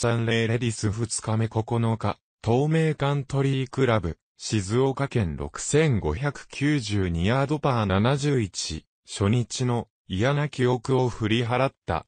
サンレイレディス2日目9日、透明カントリークラブ、静岡県6592ヤードパー71、初日の嫌な記憶を振り払った。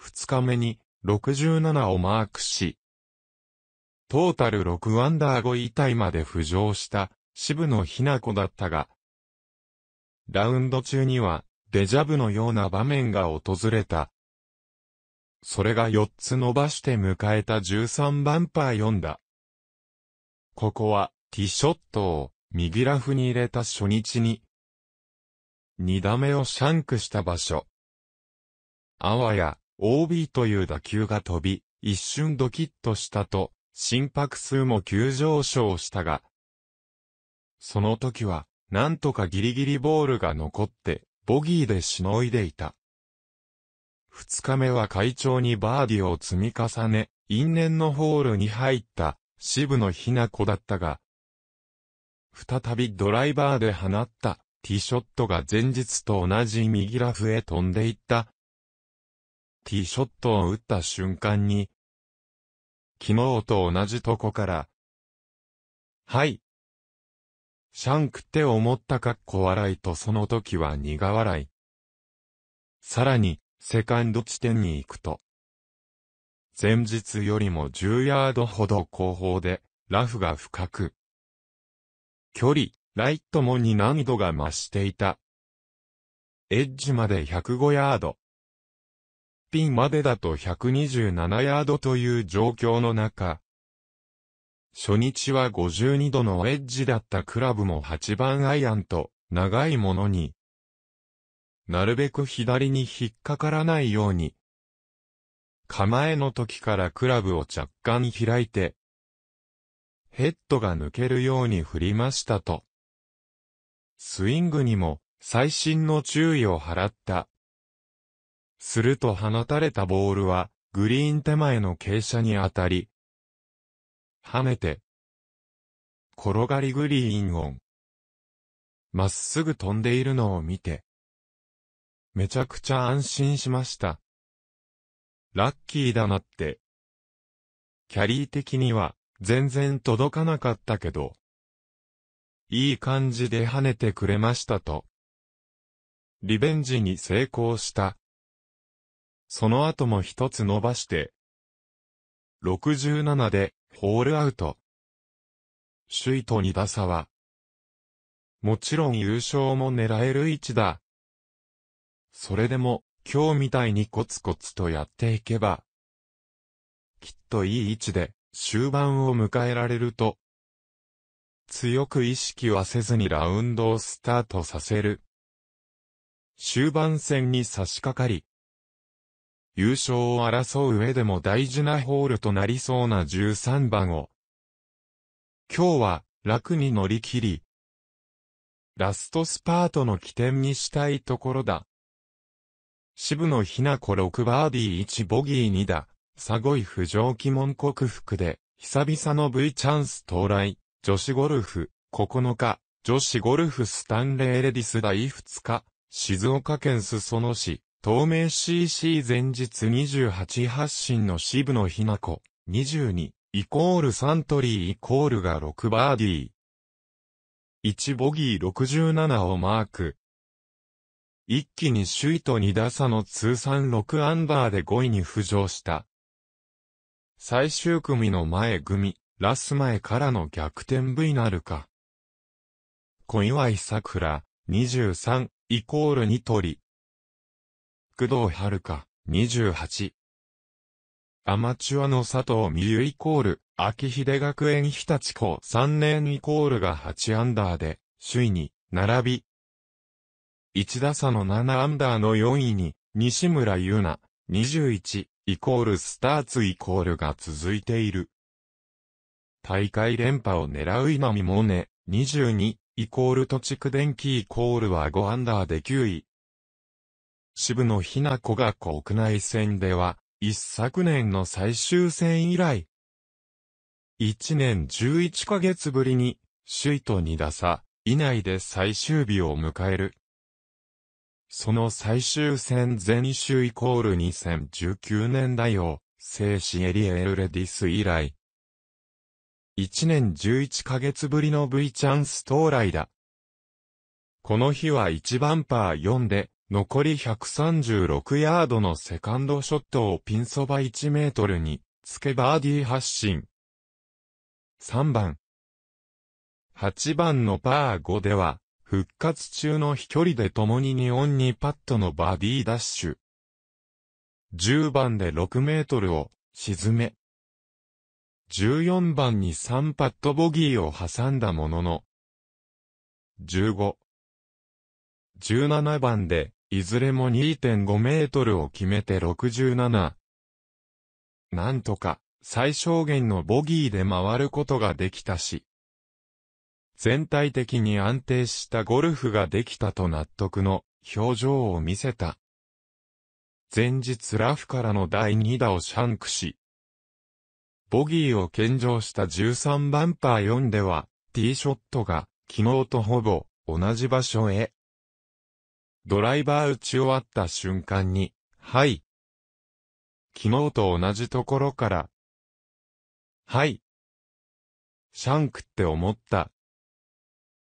2日目に67をマークし、トータル6アンダー5位タイまで浮上した渋野日向子だったが、ラウンド中にはデジャブのような場面が訪れた。それが4つ伸ばして迎えた13番パー4だ。ここは、ティショットを、右ラフに入れた初日に、2打目をシャンクした場所。あわや、OB という打球が飛び、一瞬ドキッとしたと、心拍数も急上昇したが、その時は、なんとかギリギリボールが残って、ボギーでしのいでいた。二日目は会長にバーディを積み重ね、因縁のホールに入った渋野ひな子だったが、再びドライバーで放ったティショットが前日と同じ右ラフへ飛んでいった。ティショットを打った瞬間に、昨日と同じとこから、はい。シャンクって思ったかっこ笑いとその時は苦笑い。さらに、セカンド地点に行くと、前日よりも10ヤードほど後方で、ラフが深く、距離、ライトもに難易度が増していた。エッジまで105ヤード。ピンまでだと127ヤードという状況の中、初日は52度のエッジだったクラブも8番アイアンと長いものになるべく左に引っかからないように。構えの時からクラブを若干開いて、ヘッドが抜けるように振りましたと。スイングにも細心の注意を払った。すると放たれたボールはグリーン手前の傾斜に当たり、跳ねて、転がりグリーンオン。まっすぐ飛んでいるのを見て、めちゃくちゃ安心しました。ラッキーだなって。キャリー的には、全然届かなかったけど、いい感じで跳ねてくれましたと。リベンジに成功した。その後も一つ伸ばして、67でホールアウト。首位と2打差は、もちろん優勝も狙える位置だ。それでも、今日みたいにコツコツとやっていけば、きっといい位置で終盤を迎えられると、強く意識はせずにラウンドをスタートさせる。終盤戦に差し掛かり、優勝を争う上でも大事なホールとなりそうな13番を、今日は楽に乗り切り、ラストスパートの起点にしたいところだ。渋野日向子6バーディー1ボギー2打、サゴイ浮上鬼門克服で、久々の V チャンス到来、女子ゴルフ、9日、女子ゴルフスタンレーレディス第2日、静岡県裾野市、東名 CC 前日28発進の渋野日向子、22、イコールサントリーイコールが6バーディー。1ボギー67をマーク、一気に首位と2打差の通算6アンダーで5位に浮上した。最終組の前組、ラス前からの逆転 V なるか。小祝井桜、23、イコール2鳥。工藤遥香、28。アマチュアの佐藤美優イコール、秋秀学園日立校3年イコールが8アンダーで、首位に、並び、1打差の7アンダーの4位に、西村優奈、21、イコールスターツイコールが続いている。大会連覇を狙う今見もね、22、イコール土地区電気イコールは5アンダーで9位。渋野日な子が国内戦では、一昨年の最終戦以来、1年11ヶ月ぶりに、首位と2打差以内で最終日を迎える。その最終戦全週イコール2019年代を、聖シエリエルレディス以来。1年11ヶ月ぶりの V チャンス到来だ。この日は1番パー4で、残り136ヤードのセカンドショットをピンそば1メートルに、つけバーディー発進。3番。8番のパー5では、復活中の飛距離で共に2オン2パットのバディーダッシュ。10番で6メートルを沈め、14番に3パットボギーを挟んだものの、15、17番で、いずれも2.5メートルを決めて67。なんとか、最小限のボギーで回ることができたし、全体的に安定したゴルフができたと納得の表情を見せた。前日ラフからの第2打をシャンクし、ボギーを献上した13番パー4では、ティーショットが昨日とほぼ同じ場所へ。ドライバー打ち終わった瞬間に、はい。昨日と同じところから、はい。シャンクって思った。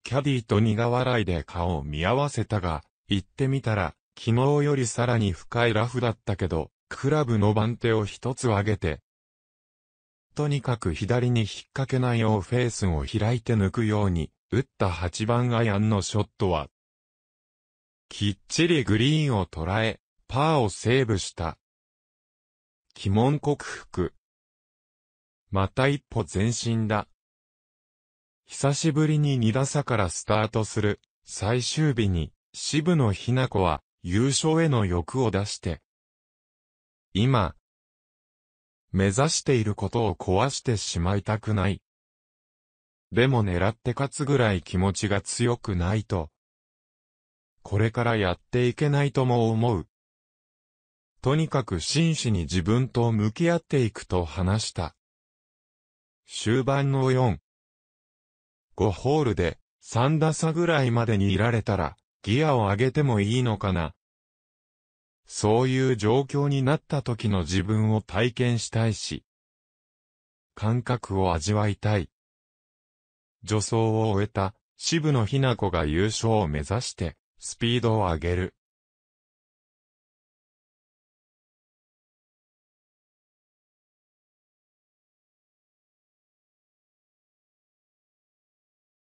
キャディと苦笑いで顔を見合わせたが、行ってみたら、昨日よりさらに深いラフだったけど、クラブの番手を一つ上げて、とにかく左に引っ掛けないようフェースを開いて抜くように、打った8番アイアンのショットは、きっちりグリーンを捉え、パーをセーブした。鬼門克服。また一歩前進だ。久しぶりに2打差からスタートする最終日に渋野日向子は優勝への欲を出して、今、目指していることを壊してしまいたくない。でも狙って勝つぐらい気持ちが強くないと、これからやっていけないとも思う。とにかく真摯に自分と向き合っていくと話した。終盤の4、5ホールで3打差ぐらいまでにいられたら、ギアを上げてもいいのかな。そういう状況になった時の自分を体験したいし、感覚を味わいたい。助走を終えた渋野日向子が優勝を目指して、スピードを上げる。